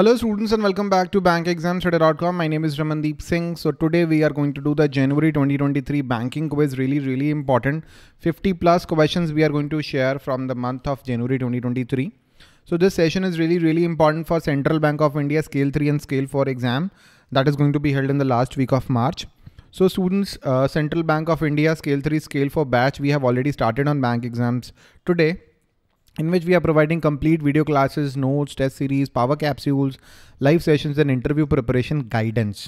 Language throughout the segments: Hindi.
Hello students and welcome back to bankexamstudy.com. My name is Ramandeep Singh. So today we are going to do the January 2023 banking quiz. Really, really important. 50 plus questions we are going to share from the month of January 2023. So this session is really, really important for Central Bank of India Scale 3 and Scale 4 exam that is going to be held in the last week of March. So students, uh, Central Bank of India Scale 3, Scale 4 batch, we have already started on bank exams today in which we are providing complete video classes, notes, test series, power capsules, live sessions and interview preparation guidance.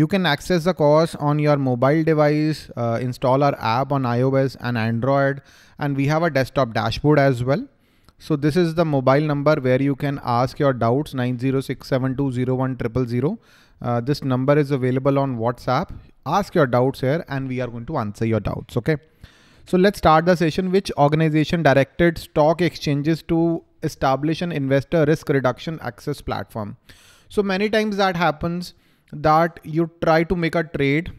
You can access the course on your mobile device, uh, install our app on iOS and Android, and we have a desktop dashboard as well. So this is the mobile number where you can ask your doubts 906720100. Uh, this number is available on WhatsApp. Ask your doubts here and we are going to answer your doubts. Okay. So let's start the session which organization directed stock exchanges to establish an investor risk reduction access platform. So many times that happens that you try to make a trade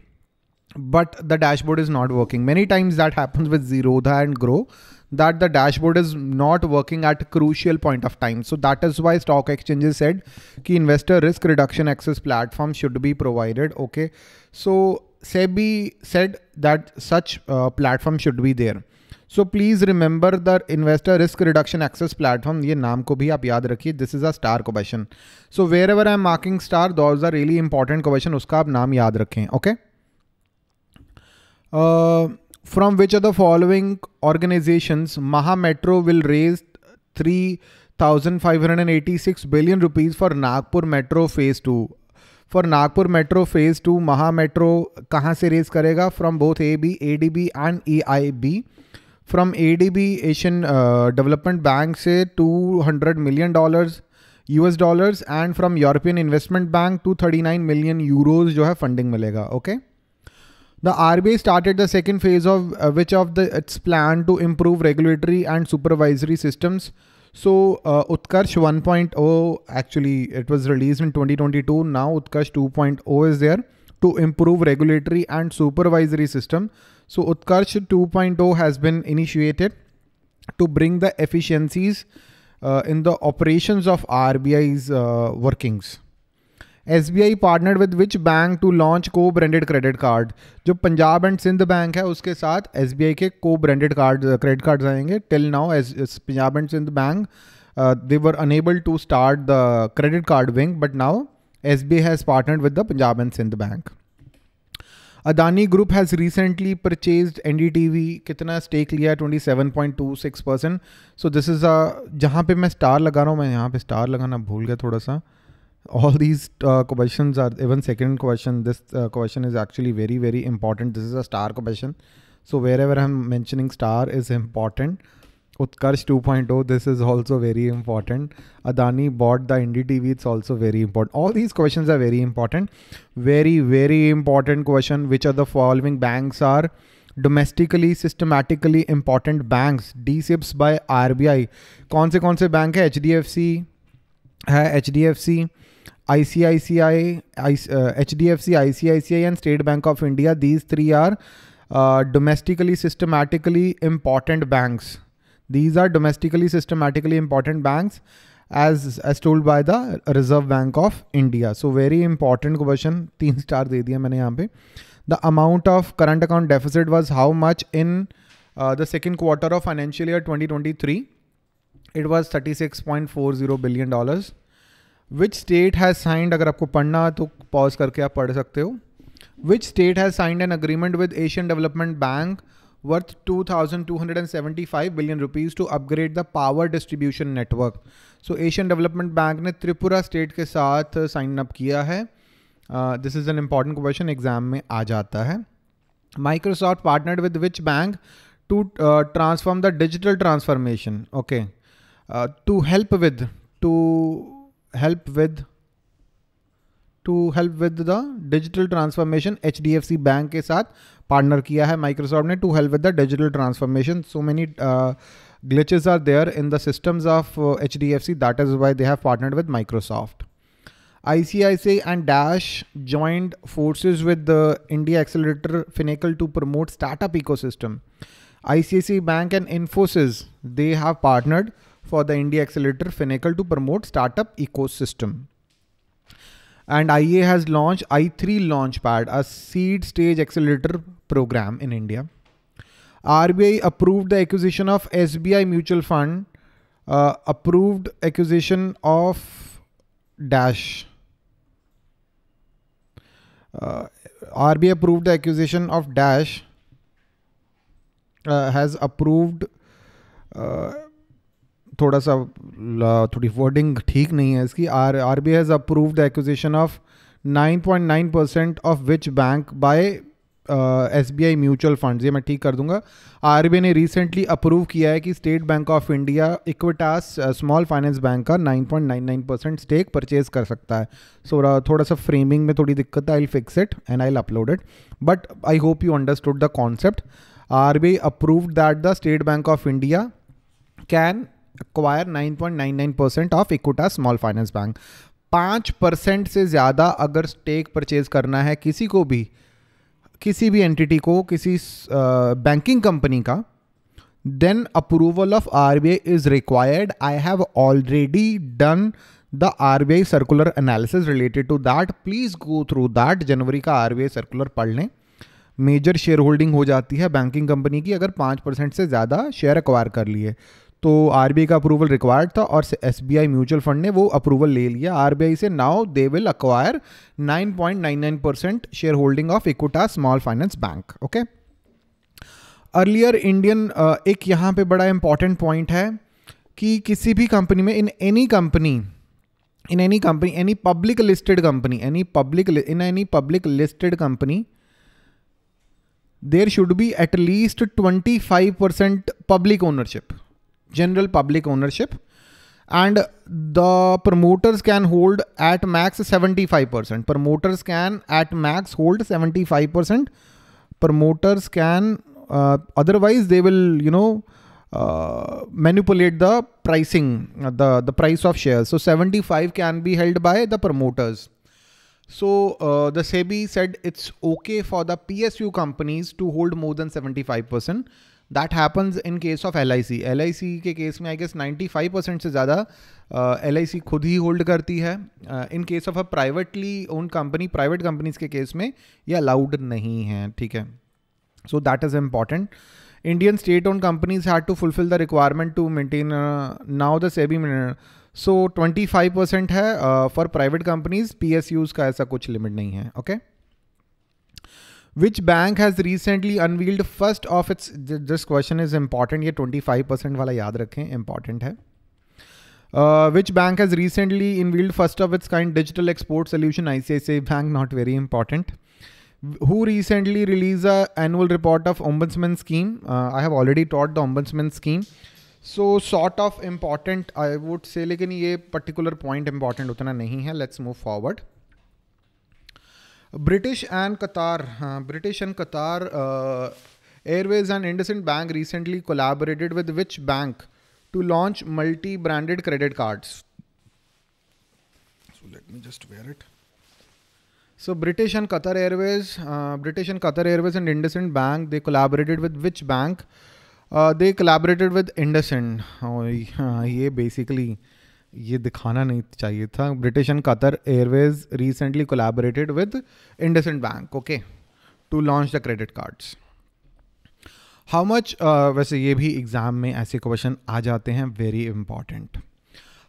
but the dashboard is not working. Many times that happens with Zerodha and Grow that the dashboard is not working at a crucial point of time. So that is why stock exchanges said ki investor risk reduction access platform should be provided. Okay, so SEBI said that such uh, platform should be there. So please remember the investor risk reduction access platform ये नाम को भी आप याद रखिए this is a star question so wherever I am marking star those are really important question उसका आप नाम याद रखें okay okay? uh, from which of the following organizations Maha Metro will raise 3586 billion rupees for Nagpur Metro phase 2 for Nagpur Metro phase two Maha Metro कहाँ से रेज करेगा from both A B A D B and E I B from A D B Asian Development Bank से two hundred million dollars U S dollars and from European Investment Bank two thirty nine million euros जो है फंडिंग मिलेगा okay okay? The RBI started the second phase of uh, which of the its plan to improve regulatory and supervisory systems. So uh, Utkarsh 1.0 actually it was released in 2022. Now Utkarsh 2.0 is there to improve regulatory and supervisory system. So Utkarsh 2.0 has been initiated to bring the efficiencies uh, in the operations of RBI's uh, workings. S B I partner with which bank to launch co branded credit card जो पंजाब एंड सिंध बैंक है उसके साथ एस बी आई के co branded card credit card आएंगे till now S Punjab and Sind Bank they were unable to start the credit card wing but now S B I has partner with the Punjab and Sind Bank Adani group has recently purchase N D T V कितना स्टेक लिया twenty seven point two six percent so this is a जहाँ पे मैं स्टार लगा रहा हूँ मैं यहाँ पे स्टार लगाना भूल गया थोड़ा सा all these uh, questions are even second question this uh, question is actually very very important this is a star question so wherever i'm mentioning star is important utkarsh 2.0 this is also very important adani bought the ndtv it's also very important all these questions are very important very very important question which are the following banks are domestically systematically important banks dsips by rbi kaun se bank hdfc hdfc है ICICI, HDFC, ICICI, and State Bank of India. These three are uh, domestically systematically important banks. These are domestically systematically important banks as as told by the Reserve Bank of India. So very important question. Three star दे दिया मैंने यहाँ पे. The amount of current account deficit was how much in uh, the second quarter of financial year 2023? It was 36.40 billion dollars. Which state has signed अगर आपको पढ़ना है तो पॉज करके आप पढ़ सकते हो which state has signed an agreement with Asian Development Bank worth two two thousand hundred and seventy five billion rupees to upgrade the power distribution network so Asian Development Bank ने त्रिपुरा स्टेट के साथ साइन अप किया है this is an important question exam में आ जाता है Microsoft partner with which bank to transform the digital transformation okay to help with to help with to help with the digital transformation. HDFC Bank F C partner के साथ पार्टनर किया है help with the digital transformation so many so uh, glitches are there in the systems of uh, HDFC. That is why they have partnered with Microsoft. ICICI and Dash joined forces with the India Accelerator Finacle to promote startup ecosystem. ICICI Bank and Infosys, they have partnered for the India Accelerator Finacle to promote startup ecosystem. And IA has launched I3 Launchpad, a seed stage accelerator program in India. RBI approved the acquisition of SBI Mutual Fund, uh, approved acquisition of Dash. Uh, RBI approved the acquisition of Dash, uh, has approved uh, थोड़ा सा थोड़ी वर्डिंग ठीक नहीं है इसकी R R B has approve the acquisition of 9.9 percent of which bank by S B I mutual fund ये मैं ठीक कर दूंगा आर बी आई ने रिसेंटली अप्रूव किया है कि State Bank of India Equitas small finance bank का 9.99 परसेंट स्टेक परचेज कर सकता है सो so, थोड़ा सा फ्रेमिंग में थोड़ी दिक्कत आई fix it and I upload it but I hope you understood the concept R B I approve that the State Bank of India can nine 9.99 percent of Equitas small finance bank पाँच परसेंट से ज़्यादा अगर स्टेक परचेज करना है किसी को भी किसी भी एंटिटी को किसी बैंकिंग uh, कंपनी का then approval of R B I is required I have already done the R B I circular analysis related to that please go through that जनवरी का आर बी आई सर्कुलर पढ़ लें मेजर शेयर होल्डिंग हो जाती है बैंकिंग कंपनी की अगर पाँच परसेंट से ज़्यादा शेयर अक्वायर कर लिए तो आर का अप्रूवल रिक्वायर्ड था और S B I mutual fund ने वो अप्रूवल ले लिया आर से now they will acquire 9.99 percent shareholding of Equitas small finance bank okay earlier Indian एक यहाँ पे बड़ा इंपॉर्टेंट पॉइंट है कि किसी भी कंपनी में in any company in any company any public listed company any public in any public listed company there should be at least twenty five percent public ownership general public ownership and the promoters can hold at max 75%. Promoters can at max hold 75%. Promoters can, uh, otherwise they will, you know, uh, manipulate the pricing, the, the price of shares. So 75 can be held by the promoters. So uh, the SEBI said it's okay for the PSU companies to hold more than 75%. That happens in case of L I C L I C के केस में I guess ninety five percent से ज़्यादा एल आई सी खुद ही होल्ड करती है in case of a privately own company private companies के केस में ये अलाउड नहीं है ठीक है so that is important Indian state own companies had to fulfill the requirement to maintain now the SEBI so twenty five percent है for private companies P S Us का ऐसा कुछ लिमिट नहीं है okay okay? which bank has recently unveiled first of its this question is important Ye 25% wala याद रखें important hai. uh, which bank has recently unveiled first of its kind digital export solution ICICI bank not very important who recently released a annual report of ombudsman scheme uh, I have already taught the ombudsman scheme So sort of important I would say, लेकिन ये particular point important उतना नहीं है Let's move forward. British and Qatar, uh, British and Qatar uh, Airways and IndusInd Bank recently collaborated with which bank to launch multi-branded credit cards? So let me just wear it. So British and Qatar Airways, uh, British and Qatar Airways and IndusInd Bank, they collaborated with which bank? Uh, they collaborated with IndusInd. Oh, yeah, basically. ये दिखाना नहीं चाहिए था British and Qatar Airways recently collaborated with IndusInd bank okay to launch the credit cards how much वैसे ये भी एग्जाम में ऐसे क्वेश्चन आ जाते हैं very important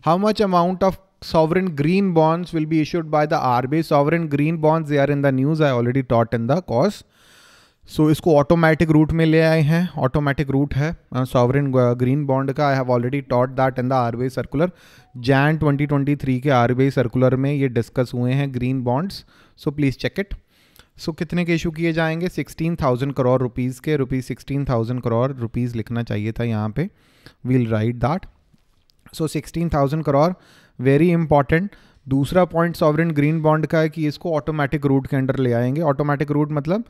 how much amount of sovereign green bonds will be issued by the R B sovereign green bonds they are in the news I already taught in the कॉस्ट सो so, इसको ऑटोमेटिक रूट में ले आए हैं ऑटोमेटिक रूट है सॉवरिन ग्रीन बॉन्ड का I have already taught that in the RBI circular Jan 2023 के आरबीआई सर्कुलर में ये डिस्कस हुए हैं green bonds so please check it so कितने के इशू किए जाएंगे सिक्सटीन थाउजेंड करोड़ रुपीज़ के rupees sixteen thousand crore rupees लिखना चाहिए था यहाँ पे we'll write that so sixteen thousand crore very important दूसरा पॉइंट सॉवरिन ग्रीन बॉन्ड का है कि इसको ऑटोमेटिक रूट के अंडर ले आएंगे ऑटोमेटिक रूट मतलब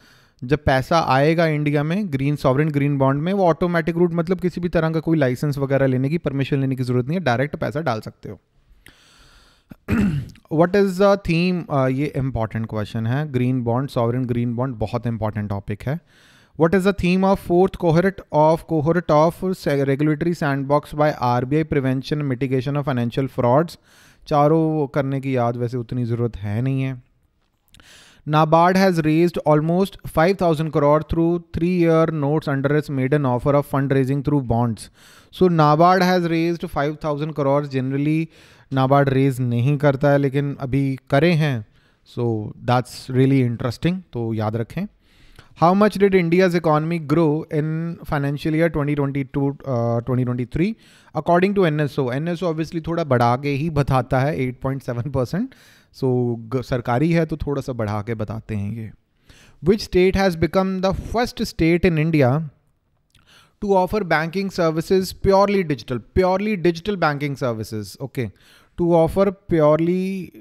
जब पैसा आएगा इंडिया में ग्रीन सॉवरेन ग्रीन बॉन्ड में वो ऑटोमेटिक रूट मतलब किसी भी तरह का कोई लाइसेंस वगैरह लेने की परमिशन लेने की ज़रूरत नहीं है डायरेक्ट पैसा डाल सकते हो वट इज़ द थीम ये इम्पॉर्टेंट क्वेश्चन है green bond sovereign green bond बहुत इंपॉर्टेंट टॉपिक है what is the theme of fourth cohort of cohort of regulatory sandbox by R B I prevention mitigation of financial frauds चारों करने की याद वैसे उतनी ज़रूरत है नहीं है NABARD has raised almost 5,000 crore through three-year notes under its maiden offer of fundraising through bonds. So NABARD has raised 5,000 crores. Generally, NABARD raise नहीं करता है लेकिन अभी करे हैं सो दैट्स रियली इंटरेस्टिंग तो याद रखें How much did India's economy grow in financial year 2022 uh, 2023? According to NSO, NSO obviously थोड़ा बढ़ा के ही बताता है 8.7 percent So, सरकारी है तो थोड़ा सा बढ़ा के बताते हैं ये Which state has become the first state in India to offer banking services purely digital purely digital banking services okay to offer purely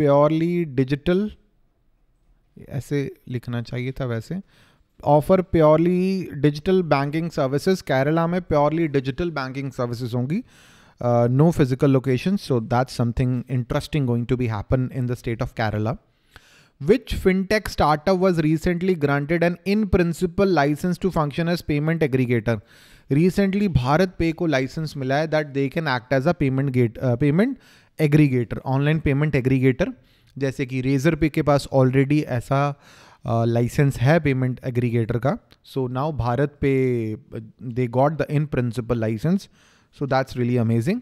purely digital ऐसे लिखना चाहिए था वैसे offer purely digital banking services Kerala में प्योरली डिजिटल बैंकिंग सर्विसेज होंगी no physical location so that something interesting going to be happen in the state of Kerala which fintech startup was recently granted an in principle license to function as payment aggregator recently BharatPe को लाइसेंस मिला है that they can act as a payment gate payment aggregator online payment aggregator जैसे कि रेज़र पे के पास ऑलरेडी ऐसा लाइसेंस है पेमेंट एग्रीगेटर का so now BharatPe they got the in principle licence so that's really amazing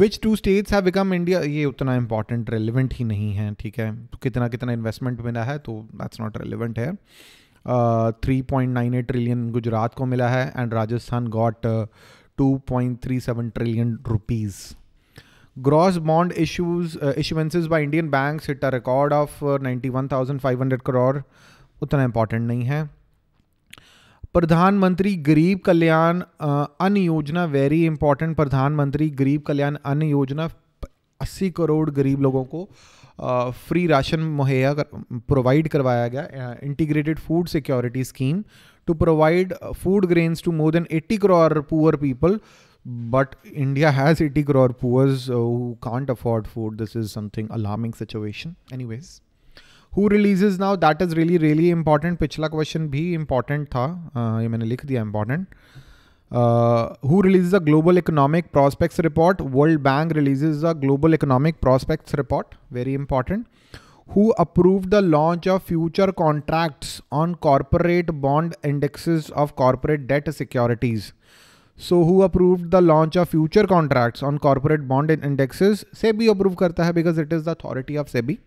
which two states have become India ये उतना इंपॉर्टेंट रेलिवेंट ही नहीं है ठीक है तो कितना कितना इन्वेस्टमेंट मिला है तो दैट्स नॉट रेलिवेंट है three point nine eight trillion Gujarat को मिला है and Rajasthan got two point three seven trillion rupees gross bond issues bond by Indian bank it a record of ninety one thousand five hundred crore उतना इंपॉर्टेंट नहीं है प्रधानमंत्री गरीब कल्याण uh, अन्न योजना वेरी इंपॉर्टेंट प्रधानमंत्री गरीब कल्याण अन्न योजना अस्सी करोड़ गरीब लोगों को फ्री uh, राशन मुहैया कर, प्रोवाइड करवाया गया integrated food security scheme to provide food grains to more than eighty crore poor people but India has 80 crore poors uh, who can't afford food. This is something alarming situation. Anyways, who releases now? That is really really important. Pichla question भी important था. ये मैंने important. Uh, who releases a global economic prospects report? World Bank releases a global economic prospects report. Very important. Who approved the launch of future contracts on corporate bond indexes of corporate debt securities? So who approved the launch of future contracts on corporate bond in indexes SEBI approve करता है because it is the authority of SEBI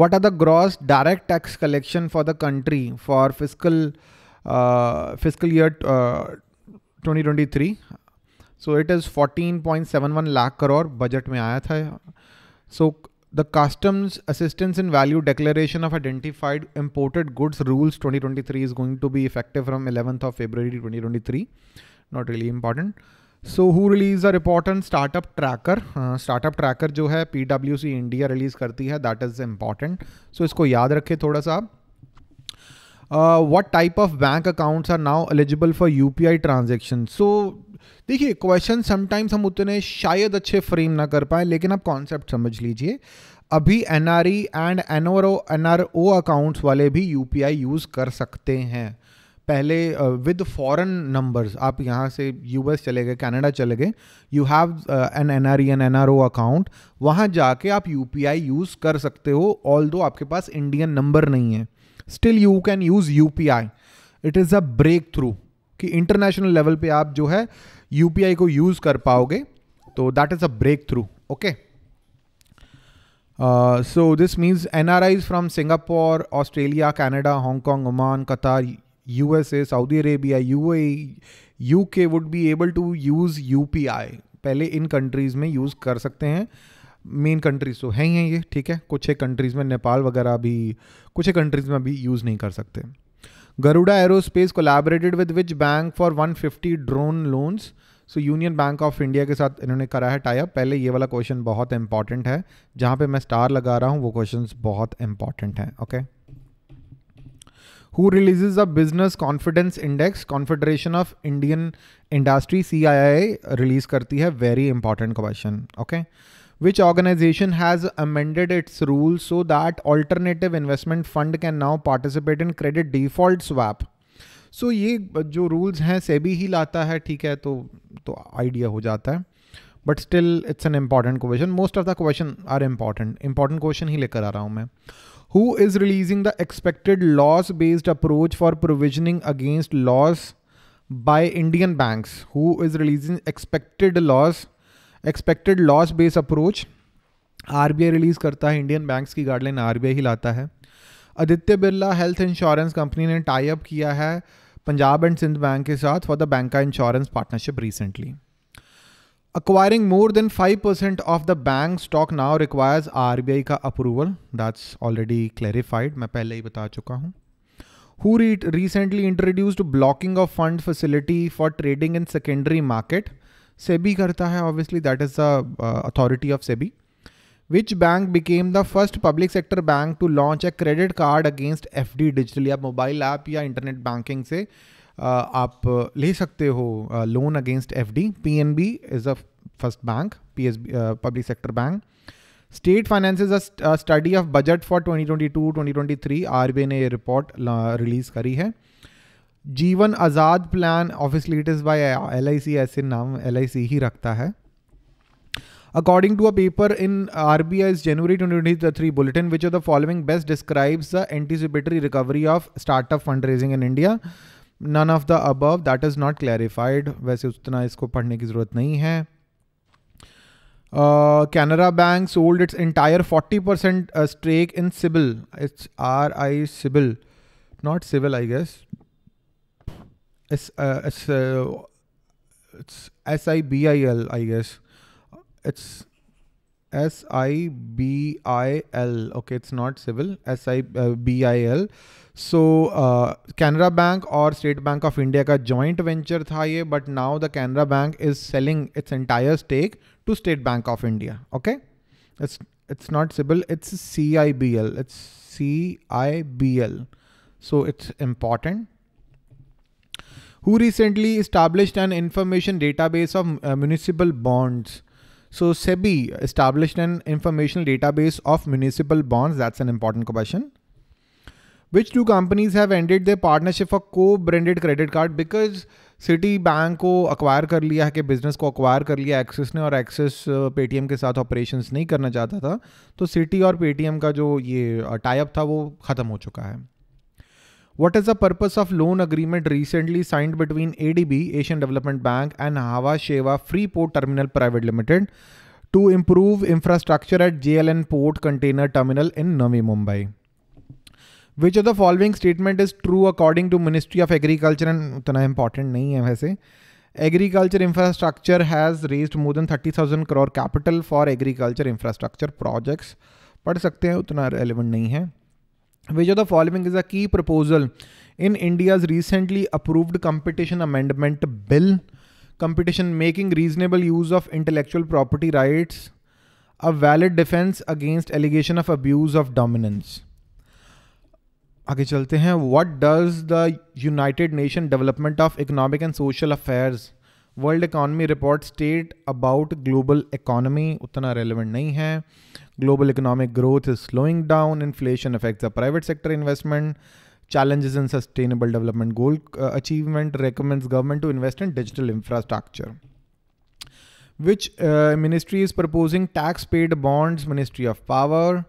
what are the gross direct tax collection for the country for physical physical year twenty twenty three so it is fourteen point seven one lakh crore budget में आया था so the customs assistance in value declaration of identified imported goods rules 2023 is going to be effective from 11th of february 2023 not really important so who released a report on startup tracker uh, startup tracker jo hai pwc india release karti that is important so isko yaad uh, what type of bank accounts are now eligible for UPI transactions? So देखिए क्वेश्चन समटाइम्स हम उतने शायद अच्छे फ्रेम ना कर पाए लेकिन आप कॉन्सेप्ट समझ लीजिए अभी N R E and N R N R O accounts वाले भी यू पी आई यूज़ कर सकते हैं पहले विद फॉरेन नंबर्स आप यहाँ से यूएस चले गए कनाडा चले गए you have an N R E N N R O account वहाँ जाके आप यू पी आई यूज़ कर सकते हो ऑल दो आपके पास इंडियन नंबर नहीं है still you can use U P I it is a breakthrough कि इंटरनेशनल लेवल पे आप जो है uh, यू को यूज़ कर पाओगे तो that is a breakthrough okay so this means N R Is from Singapore Australia Canada Hong Kong Oman Qatar U S A Saudi Arabia U A U K would be able to use U P I पहले इन कंट्रीज़ में यूज़ कर सकते हैं मेन कंट्रीज़ तो हैं ही हैं ये ठीक है कुछ एक कंट्रीज़ में नेपाल वगैरह भी कुछ एक कंट्रीज़ में अभी यूज़ नहीं कर सकते Garuda Aerospace with which bank for one 150 drone loans so Union Bank of India के साथ इन्होंने करा है टाइप पहले ये वाला क्वेश्चन बहुत इंपॉर्टेंट है जहां पे मैं स्टार लगा रहा हूँ वो क्वेश्चन बहुत इंपॉर्टेंट हैं okay who release a business confidence index confederation of Indian industry C release करती है very important question okay okay? which organization has amended its rules so that alternative investment fund can now participate in credit default swap so, ye jo rules hain sebi hi lata hai theek hai to to idea ho jata hai but still it's an important question most of the question are important important question hi lekar aa raha hu main who is releasing the expected loss based approach for provisioning against loss by Indian banks who is releasing expected loss expected loss base approach R release करता है इंडियन बैंक्स की गाइडलाइन आर ही लाता है Aditya Birla health insurance company ने टाई अप किया है पंजाब एंड सिंध बैंक के साथ फॉर द बैंक का insurance partnership recently acquiring more than five percent of the bank stock now requires R का अप्रूवल दैट्स ऑलरेडी क्लैरिफाइड मैं पहले ही बता चुका हूँ हु रीट recently introduced blocking of fund facility for trading in secondary market SEBI करता है obviously that is the authority of SEBI which bank became the first public sector bank to launch a credit card against F D digitally आप मोबाइल ऐप या इंटरनेट बैंकिंग से uh, आप ले सकते हो loan against F D P N B is a first bank P S B public sector bank state finance a study of budget for twenty twenty twenty twenty two three R B I ने रिपोर्ट रिलीज़ uh, करी है Jeevan Azad plan obviously it is by L I C ऐसे नाम एल आई सी ही रखता है according to a paper in R B I January twenty three bulletin which are the following best describes the anticipatory recovery of startup fund raising in India none of the above that is not clarified वैसे उतना इसको पढ़ने की जरूरत नहीं है Canara bank sold its entire forty percent stake in CIBIL its R I CIBIL not civil I guess it's uh, it's uh, it's S I B I L, I guess. It's S I B I L. Okay, it's not civil. S I B I L. So, uh, Canara Bank or State Bank of India ka joint venture tha ye, but now the Canara Bank is selling its entire stake to State Bank of India. Okay, it's it's not civil. It's C I B L. It's C I B L. So it's important. who recently established an information database of uh, municipal bonds. So SEBI established an informational database of municipal bonds. That's an important question. Which two companies have ended their partnership for co-branded credit card because Citi bank को अक्वायर कर लिया है कि बिज़नेस को अक्वायर कर लिया एक्सेस ने और एक्सेस पेटीएम के साथ ऑपरेशन नहीं करना चाहता था तो सिटी और पेटीएम का जो ये टाइप था वो ख़त्म हो चुका है What is the purpose of loan agreement recently signed between ADB, Asian Development Bank and Hava Sheva Free Port Terminal Private Limited to improve infrastructure at JLN Port Container Terminal in Navi Mumbai? Which of the following statement is true according to Ministry of Agriculture and उतना important नहीं है वैसे Agriculture infrastructure has raised more than 30,000 crore capital for agriculture infrastructure projects पढ़ सकते हैं उतना relevant नहीं है which of the following is a key proposal in India's recently approved competition amendment bill competition making reasonable use of intellectual property rights a valid defence against allegation of abuse of dominance आगे चलते हैं what does the united nation development of economic and social affairs world economy report state about global economy उतना रेलिवेंट नहीं है Global economic growth is slowing down. Inflation affects the private sector investment. Challenges in sustainable development goal uh, achievement recommends government to invest in digital infrastructure. Which uh, ministry is proposing tax paid bonds? Ministry of Power.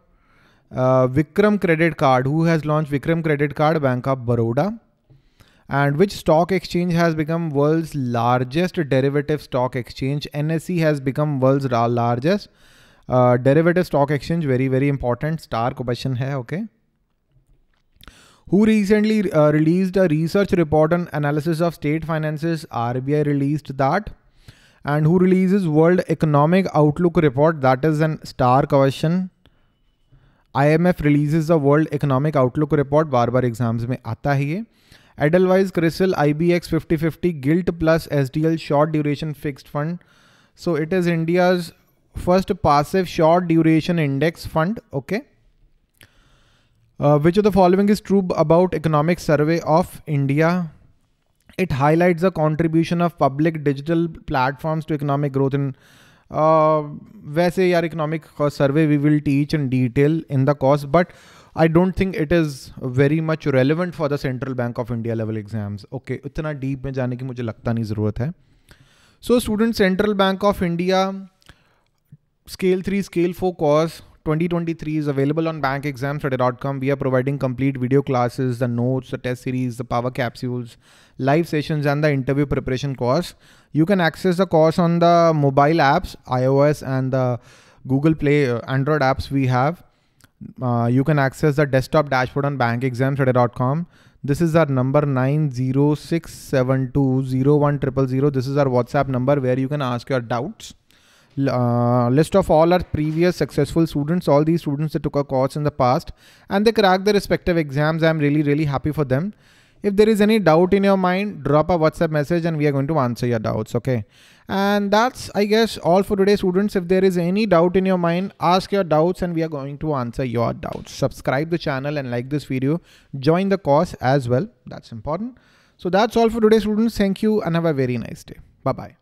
Uh, Vikram Credit Card. Who has launched Vikram Credit Card? Bank of Baroda. And which stock exchange has become world's largest derivative stock exchange? NSE has become world's largest derivative stock exchange very very important star question है okay who recently release a research report and analysis of state finance R B I release that and who release world economic outlook report that is an star question I M F release the world economic outlook report बार बार एग्जाम्स में आता ही है Edelweiss CRISIL I B X fifty fifty gilt plus S D L short duration fixed fund so it is India's first passive short duration index fund okay uh, which of the following is true about economic survey of india it highlights the contribution of public digital platforms to economic growth in uh, वैसे यार economic survey we will teach in detail in the कॉस्ट but I don't think it is very much relevant for the Central Bank of India level exams okay इतना डीप में जाने की मुझे लगता नहीं ज़रूरत है so student Central Bank of India Scale 3, Scale 4 course 2023 is available on bankexamstudy.com. We are providing complete video classes, the notes, the test series, the power capsules, live sessions, and the interview preparation course. You can access the course on the mobile apps, iOS, and the Google Play uh, Android apps we have. Uh, you can access the desktop dashboard on bankexamstudy.com. This is our number 906720100. This is our WhatsApp number where you can ask your doubts uh, list of all our previous successful students, all these students that took a course in the past and they cracked their respective exams. I'm really, really happy for them. If there is any doubt in your mind, drop a WhatsApp message and we are going to answer your doubts. Okay. And that's, I guess, all for today, students. If there is any doubt in your mind, ask your doubts and we are going to answer your doubts. Subscribe the channel and like this video. Join the course as well. That's important. So that's all for today, students. Thank you and have a very nice day. Bye-bye.